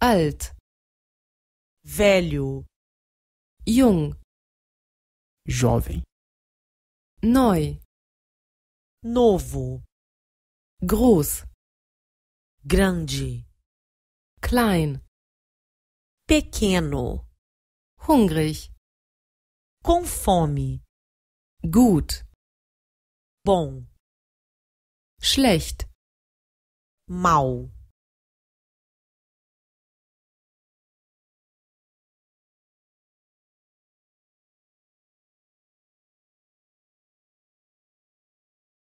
alt velho jung jovem neu novo groß grande klein pequeno hungrig com fome gut bom schlecht mau